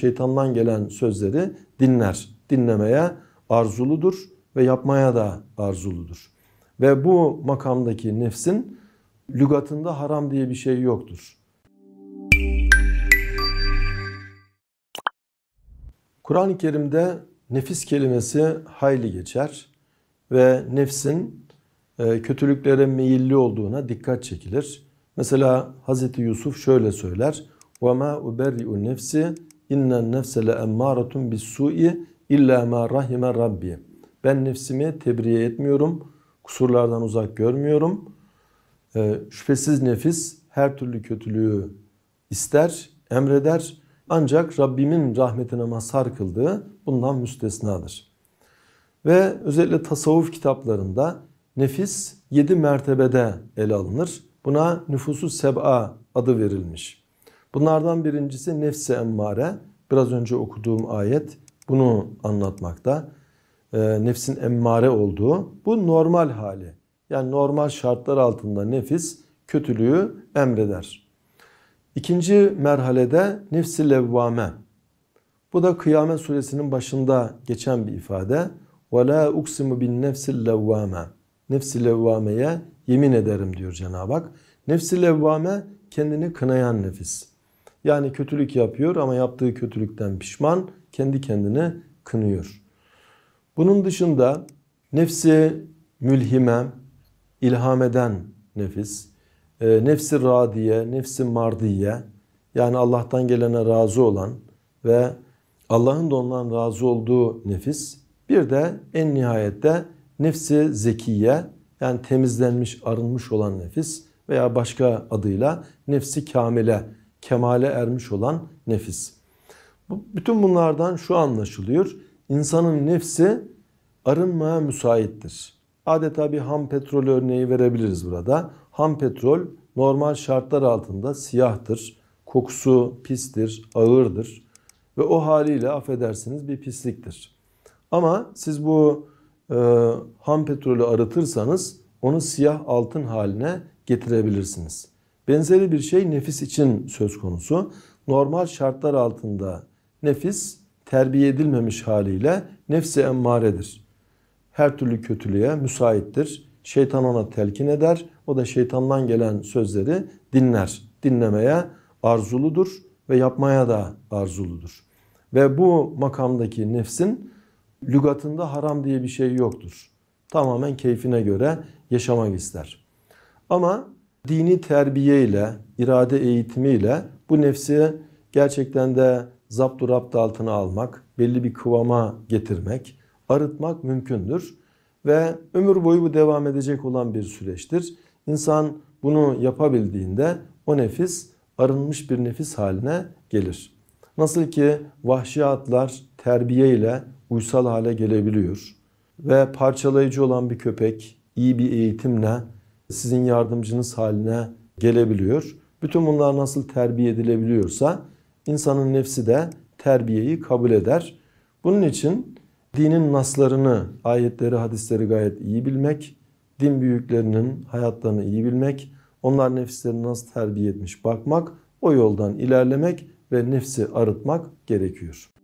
şeytandan gelen sözleri dinler. Dinlemeye arzuludur ve yapmaya da arzuludur. Ve bu makamdaki nefsin lügatında haram diye bir şey yoktur. Kur'an-ı Kerim'de nefis kelimesi hayli geçer ve nefsin e, kötülüklere meyilli olduğuna dikkat çekilir. Mesela Hz. Yusuf şöyle söyler. وَمَا اُبَرِّئُ nefsi İnnen nefse le emmâretun bis su'i illa ma rahime rabbi. Ben nefsimi tebriye etmiyorum. Kusurlardan uzak görmüyorum. Ee, şüphesiz nefis her türlü kötülüğü ister, emreder. Ancak Rabbimin rahmetine mazhar kıldığı bundan müstesnadır. Ve özellikle tasavvuf kitaplarında nefis yedi mertebede ele alınır. Buna nüfusu seb'a adı verilmiş. Bunlardan birincisi nefse emmare. Biraz önce okuduğum ayet bunu anlatmakta. E, nefsin emmare olduğu bu normal hali. Yani normal şartlar altında nefis kötülüğü emreder. İkinci merhalede nefsi levvame. Bu da Kıyamet suresinin başında geçen bir ifade. وَلَا اُقْسِمُ بِالنَّفْسِ لَوَّامَ Nefsi levvameye yemin ederim diyor Cenab-ı Hak. Nefsi levvame kendini kınayan nefis. Yani kötülük yapıyor ama yaptığı kötülükten pişman, kendi kendine kınıyor. Bunun dışında nefsi mülhime, ilham eden nefis, e, nefsi radiye, nefsi mardiye yani Allah'tan gelene razı olan ve Allah'ın da ondan razı olduğu nefis bir de en nihayette nefsi zekiye yani temizlenmiş, arınmış olan nefis veya başka adıyla nefsi kamile kemale ermiş olan nefis. Bütün bunlardan şu anlaşılıyor. İnsanın nefsi arınmaya müsaittir. Adeta bir ham petrol örneği verebiliriz burada. Ham petrol normal şartlar altında siyahtır. Kokusu pistir, ağırdır ve o haliyle affedersiniz bir pisliktir. Ama siz bu e, ham petrolü arıtırsanız onu siyah altın haline getirebilirsiniz. Benzeri bir şey nefis için söz konusu. Normal şartlar altında nefis terbiye edilmemiş haliyle nefsi emmaredir. Her türlü kötülüğe müsaittir. Şeytan ona telkin eder. O da şeytandan gelen sözleri dinler. Dinlemeye arzuludur ve yapmaya da arzuludur. Ve bu makamdaki nefsin lügatında haram diye bir şey yoktur. Tamamen keyfine göre yaşamak ister. Ama dini terbiye ile irade eğitimi ile bu nefsi gerçekten de zapt rapt altına almak, belli bir kıvama getirmek, arıtmak mümkündür. Ve ömür boyu bu devam edecek olan bir süreçtir. İnsan bunu yapabildiğinde o nefis arınmış bir nefis haline gelir. Nasıl ki vahşi atlar terbiye ile uysal hale gelebiliyor ve parçalayıcı olan bir köpek iyi bir eğitimle sizin yardımcınız haline gelebiliyor. Bütün bunlar nasıl terbiye edilebiliyorsa insanın nefsi de terbiyeyi kabul eder. Bunun için dinin naslarını, ayetleri, hadisleri gayet iyi bilmek, din büyüklerinin hayatlarını iyi bilmek, onlar nefislerini nasıl terbiye etmiş bakmak, o yoldan ilerlemek ve nefsi arıtmak gerekiyor.